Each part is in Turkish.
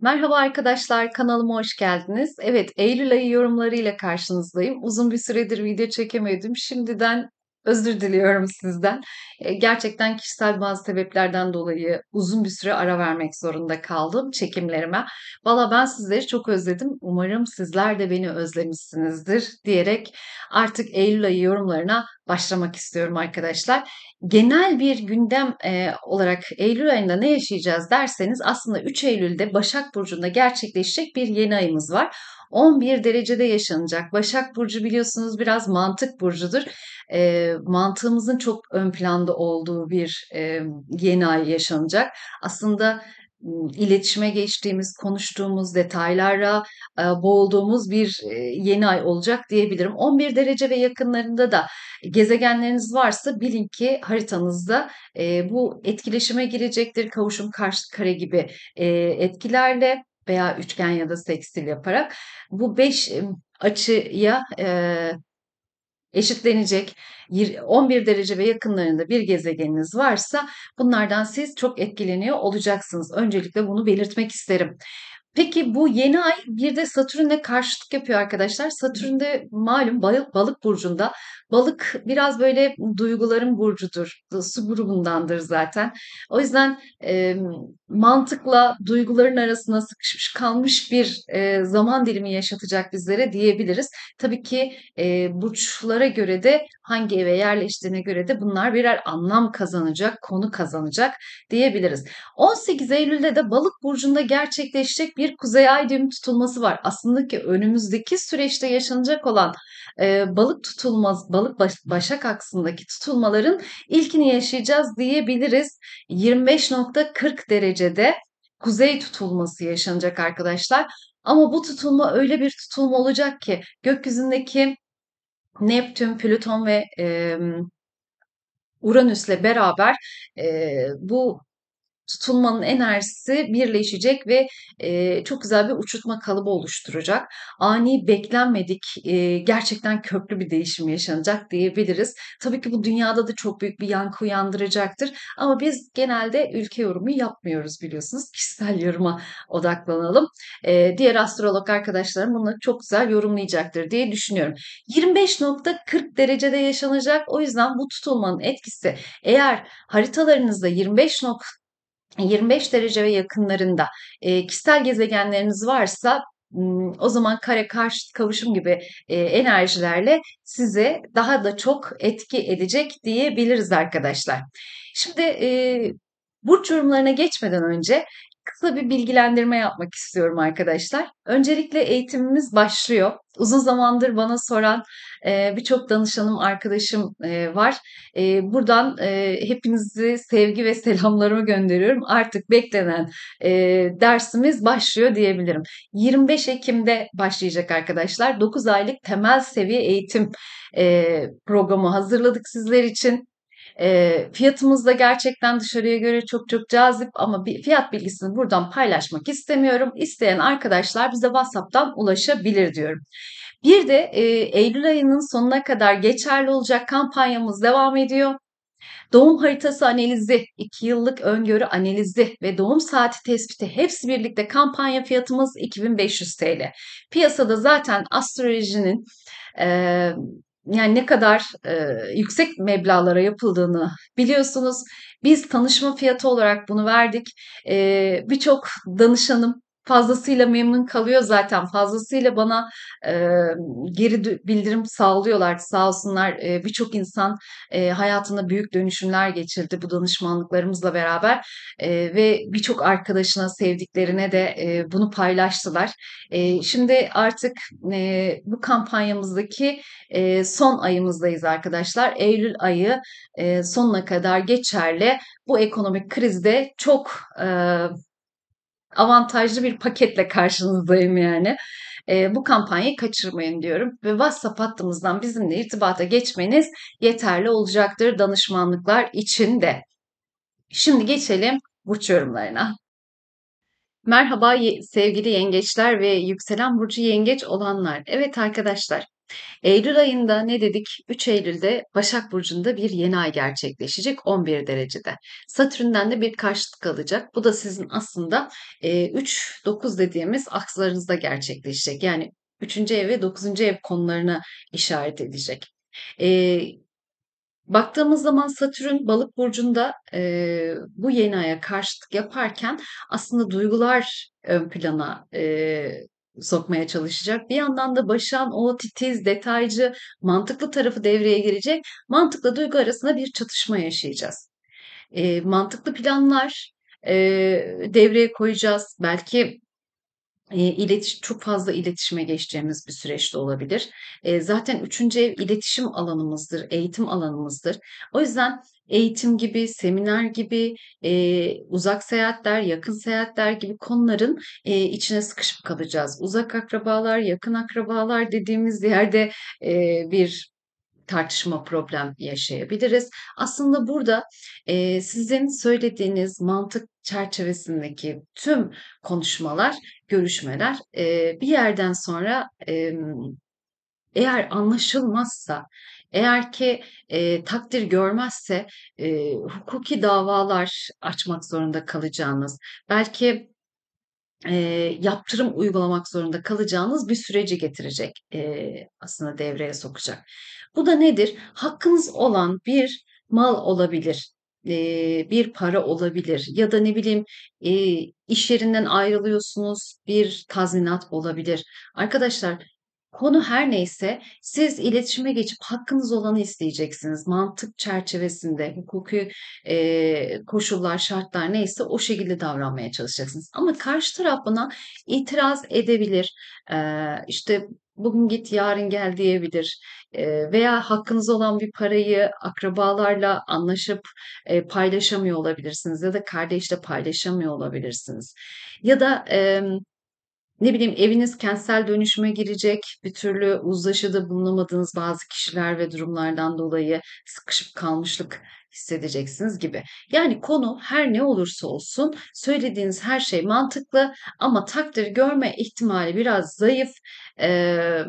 Merhaba arkadaşlar, kanalıma hoş geldiniz. Evet, Eylül ayı yorumlarıyla karşınızdayım. Uzun bir süredir video çekemedim. Şimdiden özür diliyorum sizden. E, gerçekten kişisel bazı sebeplerden dolayı uzun bir süre ara vermek zorunda kaldım çekimlerime. Valla ben sizleri çok özledim. Umarım sizler de beni özlemişsinizdir diyerek artık Eylül ayı yorumlarına başlamak istiyorum arkadaşlar. Genel bir gündem e, olarak Eylül ayında ne yaşayacağız derseniz aslında 3 Eylül'de Başak Burcu'nda gerçekleşecek bir yeni ayımız var. 11 derecede yaşanacak. Başak Burcu biliyorsunuz biraz mantık burcudur. E, mantığımızın çok ön planda olduğu bir e, yeni ay yaşanacak. Aslında iletişime geçtiğimiz, konuştuğumuz detaylara boğulduğumuz bir yeni ay olacak diyebilirim. 11 derece ve yakınlarında da gezegenleriniz varsa bilin ki haritanızda bu etkileşime girecektir. Kavuşum karşı kare gibi etkilerle veya üçgen ya da seksil yaparak bu 5 açıya eşitlenecek 11 derece ve yakınlarında bir gezegeniniz varsa bunlardan siz çok etkileniyor olacaksınız. Öncelikle bunu belirtmek isterim. Peki bu yeni ay bir de Satürn'le karşıtlık yapıyor arkadaşlar. de malum balık, balık burcunda. Balık biraz böyle duyguların burcudur. Su grubundandır zaten. O yüzden e, mantıkla duyguların arasına sıkışmış kalmış bir e, zaman dilimi yaşatacak bizlere diyebiliriz. Tabii ki e, burçlara göre de hangi eve yerleştiğine göre de bunlar birer anlam kazanacak, konu kazanacak diyebiliriz. 18 Eylül'de de balık burcunda gerçekleşecek bir bir kuzey ay düğüm tutulması var. Aslında ki önümüzdeki süreçte yaşanacak olan e, balık tutulmaz, balık baş, başak aksındaki tutulmaların ilkini yaşayacağız diyebiliriz. 25.40 derecede kuzey tutulması yaşanacak arkadaşlar. Ama bu tutulma öyle bir tutulma olacak ki gökyüzündeki Neptün, Plüton ve e, Uranüs'le beraber e, bu tutulmanın enerjisi birleşecek ve e, çok güzel bir uçurtma kalıbı oluşturacak. Ani beklenmedik e, gerçekten köklü bir değişim yaşanacak diyebiliriz. Tabii ki bu dünyada da çok büyük bir yankı uyandıracaktır ama biz genelde ülke yorumu yapmıyoruz biliyorsunuz. Kişisel yoruma odaklanalım. E, diğer astrolog arkadaşlarım bunu çok güzel yorumlayacaktır diye düşünüyorum. 25.40 derecede yaşanacak. O yüzden bu tutulmanın etkisi eğer haritalarınızda 25 nokta 25 derece ve yakınlarında e, kişisel gezegenleriniz varsa o zaman kare karşıt kavuşum gibi e, enerjilerle size daha da çok etki edecek diyebiliriz arkadaşlar. Şimdi e, burç yorumlarına geçmeden önce kısa bir bilgilendirme yapmak istiyorum arkadaşlar. Öncelikle eğitimimiz başlıyor. Uzun zamandır bana soran e, birçok danışanım, arkadaşım e, var. E, buradan hepinizi sevgi ve selamlarımı gönderiyorum. Artık beklenen dersimiz başlıyor diyebilirim. 25 Ekim'de başlayacak arkadaşlar. 9 aylık temel seviye eğitim programı hazırladık sizler için. E, fiyatımız da gerçekten dışarıya göre çok çok cazip ama bir fiyat bilgisini buradan paylaşmak istemiyorum. İsteyen arkadaşlar bize WhatsApp'tan ulaşabilir diyorum. Bir de e, Eylül ayının sonuna kadar geçerli olacak kampanyamız devam ediyor. Doğum haritası analizi, 2 yıllık öngörü analizi ve doğum saati tespiti hepsi birlikte kampanya fiyatımız 2500 TL. Piyasada zaten astrolojinin e, yani ne kadar e, yüksek meblalara yapıldığını biliyorsunuz. Biz tanışma fiyatı olarak bunu verdik. E, Birçok danışanım fazlasıyla memnun kalıyor zaten. Fazlasıyla bana e, geri bildirim sağlıyorlar sağ olsunlar. E, Birçok insan e, hayatında büyük dönüşümler geçirdi bu danışmanlıklarımızla beraber e, ve birçok arkadaşına, sevdiklerine de e, bunu paylaştılar. E, şimdi artık e, bu kampanyamızdaki e, son ayımızdayız arkadaşlar. Eylül ayı e, sonuna kadar geçerli. Bu ekonomik krizde çok e, avantajlı bir paketle karşınızdayım yani. E, bu kampanyayı kaçırmayın diyorum ve WhatsApp hattımızdan bizimle irtibata geçmeniz yeterli olacaktır danışmanlıklar için de. Şimdi geçelim burç yorumlarına. Merhaba sevgili yengeçler ve yükselen burcu yengeç olanlar. Evet arkadaşlar Eylül ayında ne dedik? 3 Eylül'de Başak Burcu'nda bir yeni ay gerçekleşecek 11 derecede. Satürn'den de bir karşıt kalacak. Bu da sizin aslında 3-9 dediğimiz akslarınızda gerçekleşecek. Yani 3. ev ve 9. ev konularına işaret edecek. E, baktığımız zaman Satürn balık burcunda e, bu yeni aya karşıtlık yaparken aslında duygular ön plana e, sokmaya çalışacak. Bir yandan da Başak'ın o titiz, detaycı, mantıklı tarafı devreye girecek. Mantıklı duygu arasında bir çatışma yaşayacağız. E, mantıklı planlar e, devreye koyacağız. Belki e, iletiş, çok fazla iletişime geçeceğimiz bir süreçte olabilir. E, zaten üçüncü ev iletişim alanımızdır, eğitim alanımızdır. O yüzden eğitim gibi, seminer gibi, e, uzak seyahatler, yakın seyahatler gibi konuların e, içine sıkışıp kalacağız. Uzak akrabalar, yakın akrabalar dediğimiz yerde e, bir tartışma problem yaşayabiliriz. Aslında burada e, sizin söylediğiniz mantık çerçevesindeki tüm konuşmalar, görüşmeler e, bir yerden sonra e, eğer anlaşılmazsa, eğer ki e, takdir görmezse e, hukuki davalar açmak zorunda kalacağınız, belki e, yaptırım uygulamak zorunda kalacağınız bir süreci getirecek, e, aslında devreye sokacak. Bu da nedir? Hakkınız olan bir mal olabilir, bir para olabilir ya da ne bileyim iş yerinden ayrılıyorsunuz bir tazminat olabilir. Arkadaşlar Konu her neyse siz iletişime geçip hakkınız olanı isteyeceksiniz. Mantık çerçevesinde hukuki e, koşullar, şartlar neyse o şekilde davranmaya çalışacaksınız. Ama karşı taraf buna itiraz edebilir. E, işte bugün git yarın gel diyebilir e, veya hakkınız olan bir parayı akrabalarla anlaşıp e, paylaşamıyor olabilirsiniz ya da kardeşle paylaşamıyor olabilirsiniz ya da e, ne bileyim eviniz kentsel dönüşüme girecek bir türlü uzlaşıda bulunamadığınız bazı kişiler ve durumlardan dolayı sıkışıp kalmışlık hissedeceksiniz gibi. Yani konu her ne olursa olsun söylediğiniz her şey mantıklı ama takdir görme ihtimali biraz zayıf. Ee,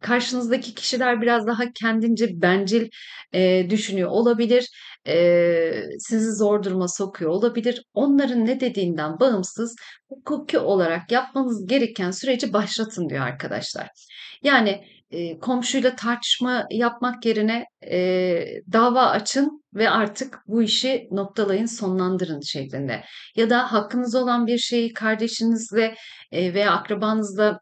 karşınızdaki kişiler biraz daha kendince bencil e, düşünüyor olabilir, e, sizi zor duruma sokuyor olabilir. Onların ne dediğinden bağımsız hukuki olarak yapmanız gereken süreci başlatın diyor arkadaşlar. Yani e, komşuyla tartışma yapmak yerine e, dava açın ve artık bu işi noktalayın sonlandırın şeklinde. Ya da hakkınız olan bir şeyi kardeşinizle e, veya akrabanızla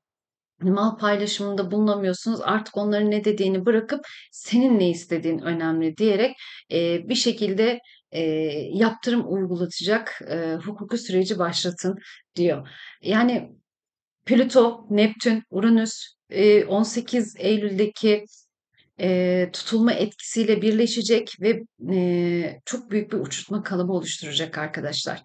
mal paylaşımında bulunamıyorsunuz. Artık onların ne dediğini bırakıp senin ne istediğin önemli diyerek e, bir şekilde e, yaptırım uygulatacak e, hukuki süreci başlatın diyor. Yani Plüto, Neptün, Uranüs e, 18 Eylül'deki e, tutulma etkisiyle birleşecek ve e, çok büyük bir uçurtma kalıbı oluşturacak arkadaşlar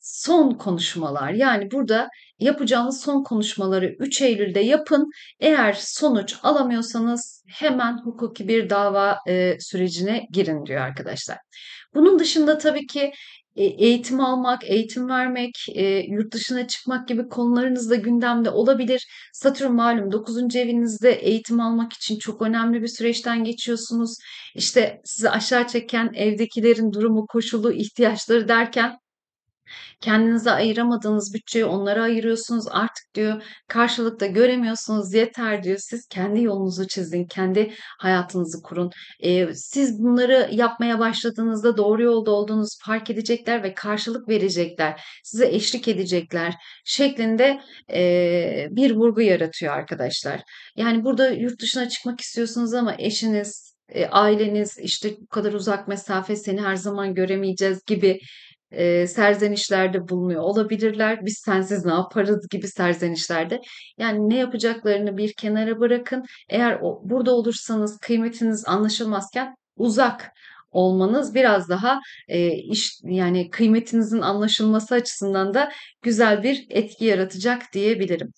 son konuşmalar. Yani burada yapacağınız son konuşmaları 3 Eylül'de yapın. Eğer sonuç alamıyorsanız hemen hukuki bir dava e, sürecine girin diyor arkadaşlar. Bunun dışında tabii ki e, eğitim almak, eğitim vermek, e, yurt dışına çıkmak gibi konularınız da gündemde olabilir. Satürn malum 9. evinizde eğitim almak için çok önemli bir süreçten geçiyorsunuz. İşte sizi aşağı çeken evdekilerin durumu, koşulu, ihtiyaçları derken Kendinize ayıramadığınız bütçeyi onlara ayırıyorsunuz. Artık diyor karşılıkta göremiyorsunuz yeter diyor. Siz kendi yolunuzu çizin, kendi hayatınızı kurun. E, siz bunları yapmaya başladığınızda doğru yolda olduğunuz fark edecekler ve karşılık verecekler. Size eşlik edecekler şeklinde e, bir vurgu yaratıyor arkadaşlar. Yani burada yurt dışına çıkmak istiyorsunuz ama eşiniz, e, aileniz işte bu kadar uzak mesafe seni her zaman göremeyeceğiz gibi e, serzenişlerde bulunuyor olabilirler. Biz sensiz ne yaparız gibi serzenişlerde. Yani ne yapacaklarını bir kenara bırakın. Eğer o, burada olursanız kıymetiniz anlaşılmazken uzak olmanız biraz daha e, iş yani kıymetinizin anlaşılması açısından da güzel bir etki yaratacak diyebilirim.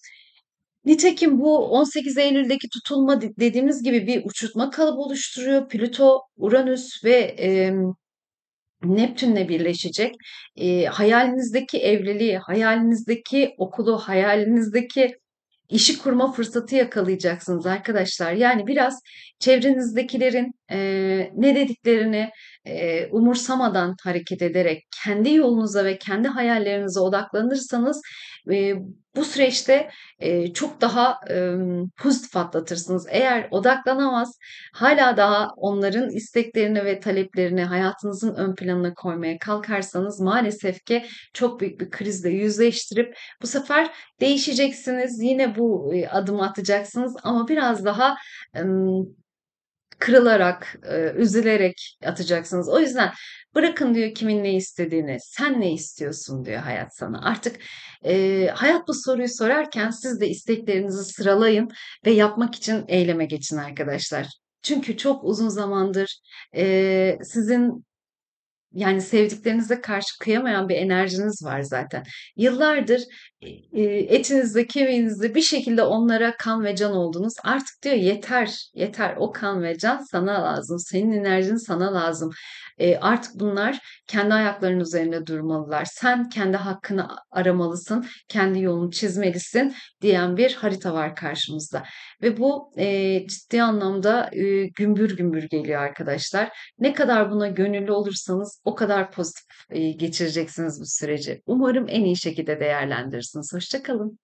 Nitekim bu 18 Eylül'deki tutulma dediğimiz gibi bir uçurtma kalıbı oluşturuyor. Plüto, Uranüs ve e, Neptün'le birleşecek. E, hayalinizdeki evliliği, hayalinizdeki okulu, hayalinizdeki işi kurma fırsatı yakalayacaksınız arkadaşlar. Yani biraz çevrenizdekilerin e, ne dediklerini e, umursamadan hareket ederek kendi yolunuza ve kendi hayallerinize odaklanırsanız e, bu süreçte e, çok daha e, pozitif atlatırsınız. Eğer odaklanamaz, hala daha onların isteklerini ve taleplerini hayatınızın ön planına koymaya kalkarsanız maalesef ki çok büyük bir krizle yüzleştirip bu sefer değişeceksiniz. Yine bu e, adımı atacaksınız ama biraz daha e, kırılarak, üzülerek atacaksınız. O yüzden Bırakın diyor kimin ne istediğini, sen ne istiyorsun diyor hayat sana. Artık e, hayat bu soruyu sorarken siz de isteklerinizi sıralayın ve yapmak için eyleme geçin arkadaşlar. Çünkü çok uzun zamandır e, sizin yani sevdiklerinize karşı kıyamayan bir enerjiniz var zaten. Yıllardır etinizde, kemiğinizde bir şekilde onlara kan ve can oldunuz. Artık diyor yeter, yeter o kan ve can sana lazım. Senin enerjin sana lazım. E, artık bunlar kendi ayaklarının üzerinde durmalılar. Sen kendi hakkını aramalısın, kendi yolunu çizmelisin diyen bir harita var karşımızda. Ve bu e, ciddi anlamda e, gümbür gümbür geliyor arkadaşlar. Ne kadar buna gönüllü olursanız o kadar pozitif e, geçireceksiniz bu süreci. Umarım en iyi şekilde değerlendirirsiniz olursunuz. Hoşçakalın.